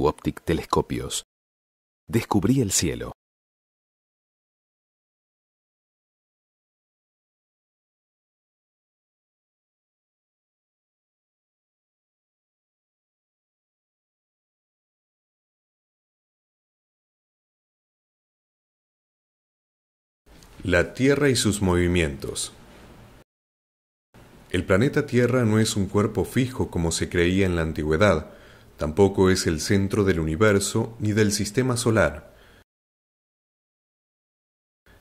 Optic telescopios, descubrí el cielo. La Tierra y sus movimientos. El planeta Tierra no es un cuerpo fijo como se creía en la antigüedad, Tampoco es el centro del universo ni del sistema solar.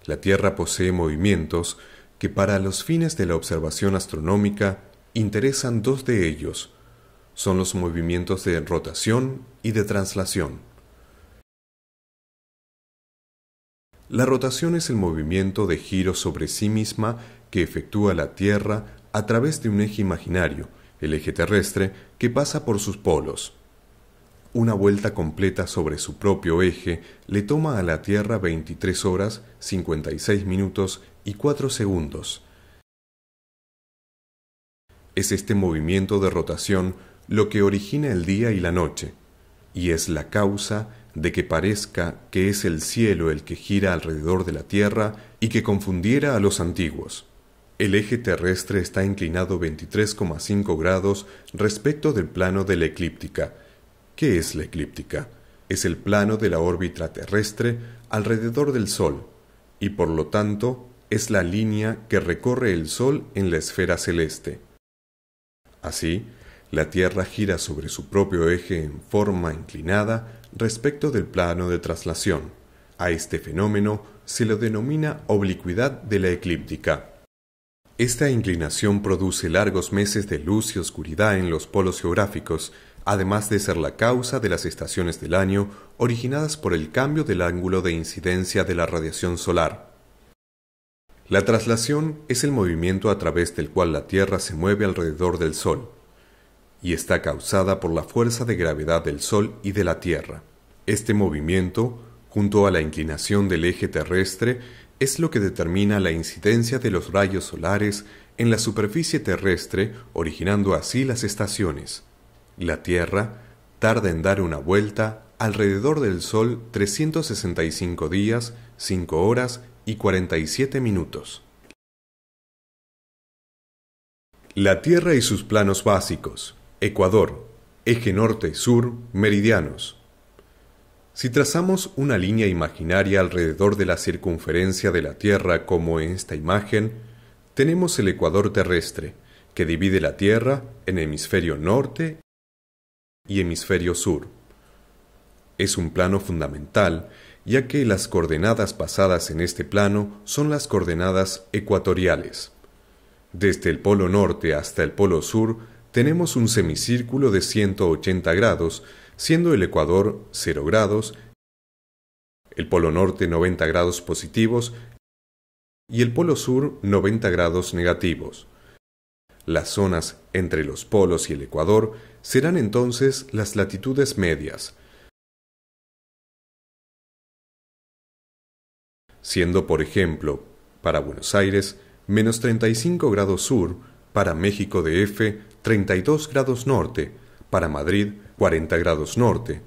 La Tierra posee movimientos que para los fines de la observación astronómica interesan dos de ellos. Son los movimientos de rotación y de translación. La rotación es el movimiento de giro sobre sí misma que efectúa la Tierra a través de un eje imaginario, el eje terrestre, que pasa por sus polos. Una vuelta completa sobre su propio eje le toma a la Tierra 23 horas, 56 minutos y 4 segundos. Es este movimiento de rotación lo que origina el día y la noche, y es la causa de que parezca que es el cielo el que gira alrededor de la Tierra y que confundiera a los antiguos. El eje terrestre está inclinado 23,5 grados respecto del plano de la eclíptica, ¿Qué es la eclíptica? Es el plano de la órbita terrestre alrededor del Sol, y por lo tanto es la línea que recorre el Sol en la esfera celeste. Así, la Tierra gira sobre su propio eje en forma inclinada respecto del plano de traslación. A este fenómeno se lo denomina oblicuidad de la eclíptica. Esta inclinación produce largos meses de luz y oscuridad en los polos geográficos, además de ser la causa de las estaciones del año originadas por el cambio del ángulo de incidencia de la radiación solar. La traslación es el movimiento a través del cual la Tierra se mueve alrededor del Sol, y está causada por la fuerza de gravedad del Sol y de la Tierra. Este movimiento, junto a la inclinación del eje terrestre, es lo que determina la incidencia de los rayos solares en la superficie terrestre, originando así las estaciones. La Tierra tarda en dar una vuelta alrededor del Sol 365 días, 5 horas y 47 minutos. La Tierra y sus planos básicos. Ecuador, eje norte-sur, meridianos. Si trazamos una línea imaginaria alrededor de la circunferencia de la Tierra como en esta imagen, tenemos el ecuador terrestre, que divide la Tierra en hemisferio norte y hemisferio sur. Es un plano fundamental, ya que las coordenadas basadas en este plano son las coordenadas ecuatoriales. Desde el polo norte hasta el polo sur tenemos un semicírculo de 180 grados, siendo el ecuador 0 grados, el polo norte 90 grados positivos y el polo sur 90 grados negativos. Las zonas entre los polos y el ecuador serán entonces las latitudes medias, siendo por ejemplo para Buenos Aires menos 35 grados sur, para México de F 32 grados norte, para Madrid 40 grados norte.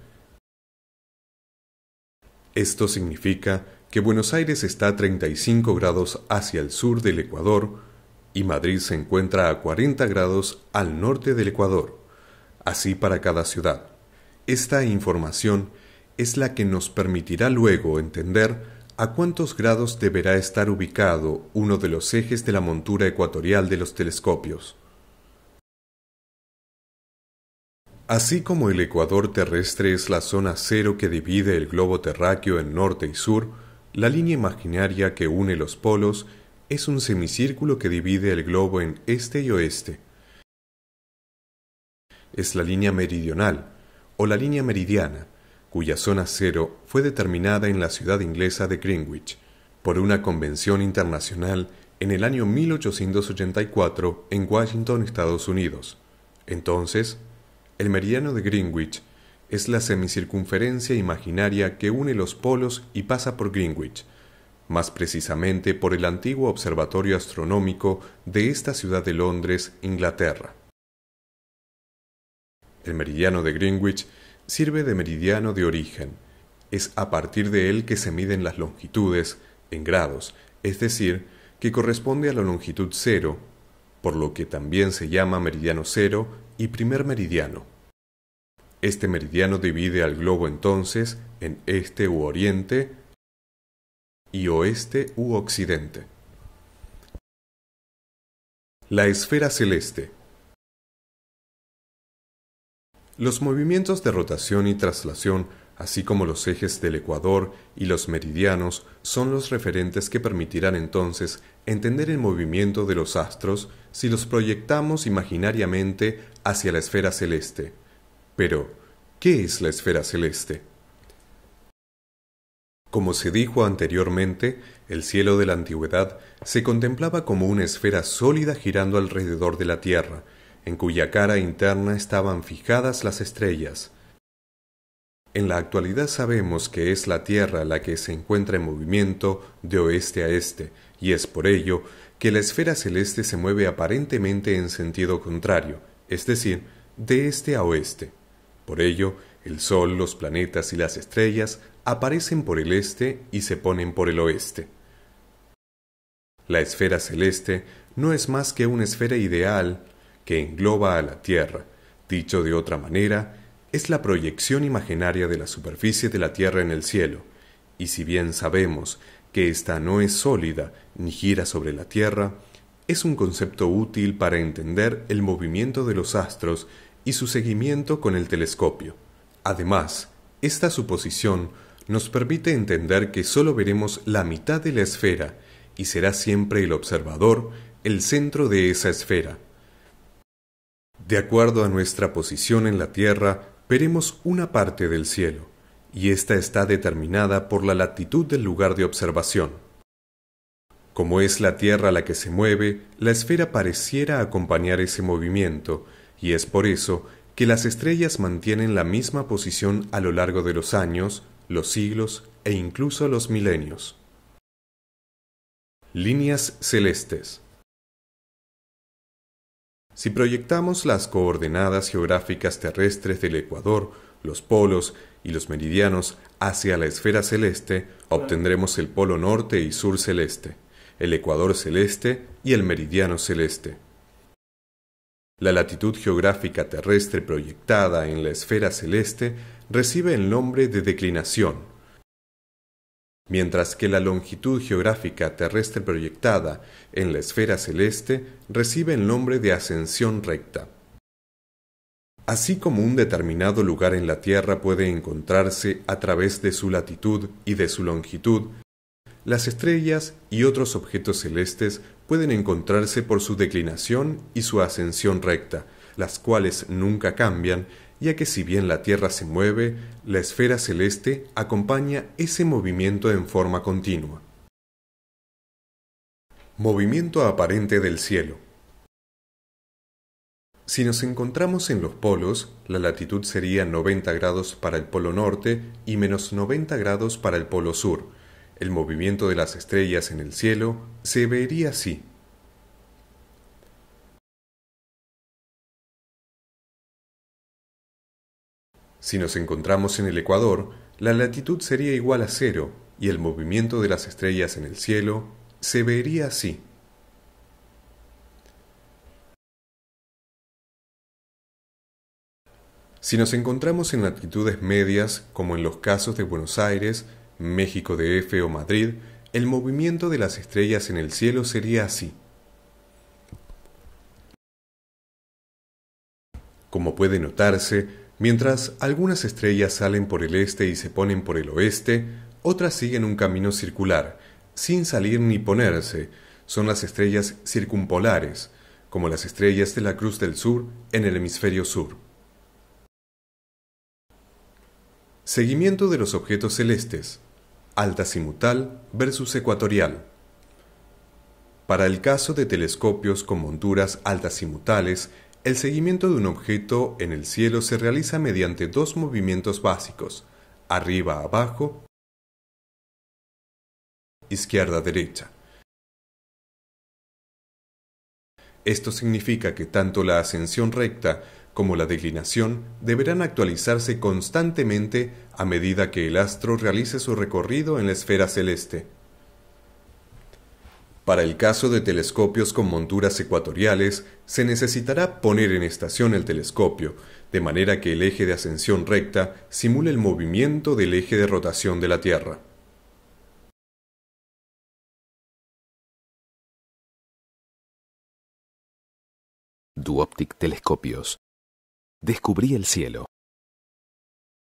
Esto significa que Buenos Aires está a 35 grados hacia el sur del Ecuador y Madrid se encuentra a 40 grados al norte del Ecuador así para cada ciudad. Esta información es la que nos permitirá luego entender a cuántos grados deberá estar ubicado uno de los ejes de la montura ecuatorial de los telescopios. Así como el ecuador terrestre es la zona cero que divide el globo terráqueo en norte y sur, la línea imaginaria que une los polos es un semicírculo que divide el globo en este y oeste es la línea meridional, o la línea meridiana, cuya zona cero fue determinada en la ciudad inglesa de Greenwich por una convención internacional en el año 1884 en Washington, Estados Unidos. Entonces, el meridiano de Greenwich es la semicircunferencia imaginaria que une los polos y pasa por Greenwich, más precisamente por el antiguo observatorio astronómico de esta ciudad de Londres, Inglaterra. El meridiano de Greenwich sirve de meridiano de origen. Es a partir de él que se miden las longitudes en grados, es decir, que corresponde a la longitud cero, por lo que también se llama meridiano cero y primer meridiano. Este meridiano divide al globo entonces en este u oriente y oeste u occidente. La esfera celeste los movimientos de rotación y traslación, así como los ejes del ecuador y los meridianos, son los referentes que permitirán entonces entender el movimiento de los astros si los proyectamos imaginariamente hacia la esfera celeste. Pero, ¿qué es la esfera celeste? Como se dijo anteriormente, el cielo de la antigüedad se contemplaba como una esfera sólida girando alrededor de la Tierra, en cuya cara interna estaban fijadas las estrellas. En la actualidad sabemos que es la Tierra la que se encuentra en movimiento de oeste a este, y es por ello que la esfera celeste se mueve aparentemente en sentido contrario, es decir, de este a oeste. Por ello, el Sol, los planetas y las estrellas aparecen por el este y se ponen por el oeste. La esfera celeste no es más que una esfera ideal que engloba a la Tierra. Dicho de otra manera, es la proyección imaginaria de la superficie de la Tierra en el cielo, y si bien sabemos que ésta no es sólida ni gira sobre la Tierra, es un concepto útil para entender el movimiento de los astros y su seguimiento con el telescopio. Además, esta suposición nos permite entender que sólo veremos la mitad de la esfera y será siempre el observador el centro de esa esfera. De acuerdo a nuestra posición en la tierra, veremos una parte del cielo, y esta está determinada por la latitud del lugar de observación. Como es la tierra la que se mueve, la esfera pareciera acompañar ese movimiento, y es por eso que las estrellas mantienen la misma posición a lo largo de los años, los siglos e incluso los milenios. Líneas celestes si proyectamos las coordenadas geográficas terrestres del Ecuador, los polos y los meridianos hacia la esfera celeste, obtendremos el polo norte y sur celeste, el ecuador celeste y el meridiano celeste. La latitud geográfica terrestre proyectada en la esfera celeste recibe el nombre de declinación mientras que la longitud geográfica terrestre proyectada en la esfera celeste recibe el nombre de ascensión recta. Así como un determinado lugar en la Tierra puede encontrarse a través de su latitud y de su longitud, las estrellas y otros objetos celestes pueden encontrarse por su declinación y su ascensión recta, las cuales nunca cambian, ya que si bien la Tierra se mueve, la esfera celeste acompaña ese movimiento en forma continua. Movimiento aparente del cielo. Si nos encontramos en los polos, la latitud sería 90 grados para el polo norte y menos 90 grados para el polo sur. El movimiento de las estrellas en el cielo se vería así. Si nos encontramos en el Ecuador, la latitud sería igual a cero y el movimiento de las estrellas en el cielo se vería así. Si nos encontramos en latitudes medias, como en los casos de Buenos Aires, México de F o Madrid, el movimiento de las estrellas en el cielo sería así. Como puede notarse, Mientras algunas estrellas salen por el este y se ponen por el oeste, otras siguen un camino circular, sin salir ni ponerse. Son las estrellas circumpolares, como las estrellas de la Cruz del Sur en el hemisferio sur. Seguimiento de los objetos celestes. Alta versus ecuatorial. Para el caso de telescopios con monturas altas el seguimiento de un objeto en el cielo se realiza mediante dos movimientos básicos, arriba abajo, izquierda derecha. Esto significa que tanto la ascensión recta como la declinación deberán actualizarse constantemente a medida que el astro realice su recorrido en la esfera celeste. Para el caso de telescopios con monturas ecuatoriales, se necesitará poner en estación el telescopio, de manera que el eje de ascensión recta simule el movimiento del eje de rotación de la Tierra. Duoptic Telescopios. Descubrí el cielo.